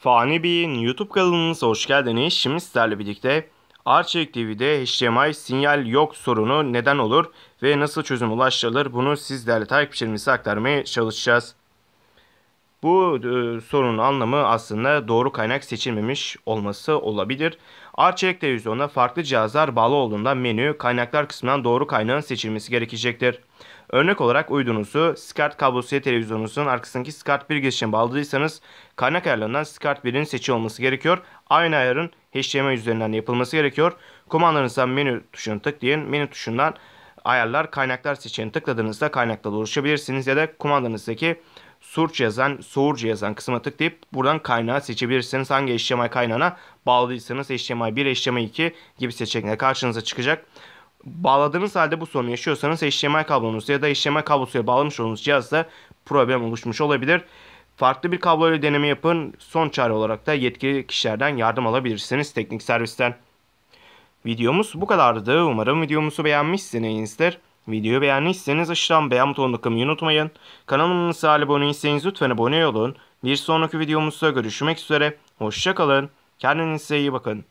Fani Bey'in YouTube kanalınıza hoş geldiniz. Şimdi sizlerle birlikte Arçelik TV'de HDMI sinyal yok sorunu neden olur ve nasıl çözüm ulaştırılır bunu sizlerle takipçilerimize aktarmaya çalışacağız. Bu e, sorunun anlamı aslında doğru kaynak seçilmemiş olması olabilir. Arçelik televizyonda farklı cihazlar bağlı olduğunda menü kaynaklar kısmından doğru kaynağın seçilmesi gerekecektir. Örnek olarak uydunuzu SCART kablosuyla televizyonunuzun arkasındaki SCART 1 girişine bağladıysanız kaynak ayarlarından SCART 1'in seçici olması gerekiyor. Aynı ayarın HDMI üzerinden yapılması gerekiyor. Kumandanızdan menü tuşunu tıklayın. Menü tuşundan ayarlar kaynaklar seçeneğini tıkladığınızda kaynakla oluşabilirsiniz ya da kumandanızdaki Surç yazan, Soğurç yazan kısma tıklayıp buradan kaynağı seçebilirsiniz. Hangi HDMI kaynağına bağlıysanız HDMI 1, HDMI 2 gibi seçenekler karşınıza çıkacak. Bağladığınız halde bu sorunu yaşıyorsanız HDMI kablonuzu ya da HDMI kablosuyla bağlamış olduğunuz cihazda problem oluşmuş olabilir. Farklı bir kablo ile deneme yapın. Son çare olarak da yetkili kişilerden yardım alabilirsiniz teknik servisten. Videomuz bu kadardı. Umarım videomuzu beğenmişsinizdir. Videoyu beğendiyseniz aşağıdan beğen butonuna takmayı unutmayın. Kanalımıza abone değilseniz lütfen abone olun. Bir sonraki videomuzda görüşmek üzere. Hoşçakalın. Kendinize iyi bakın.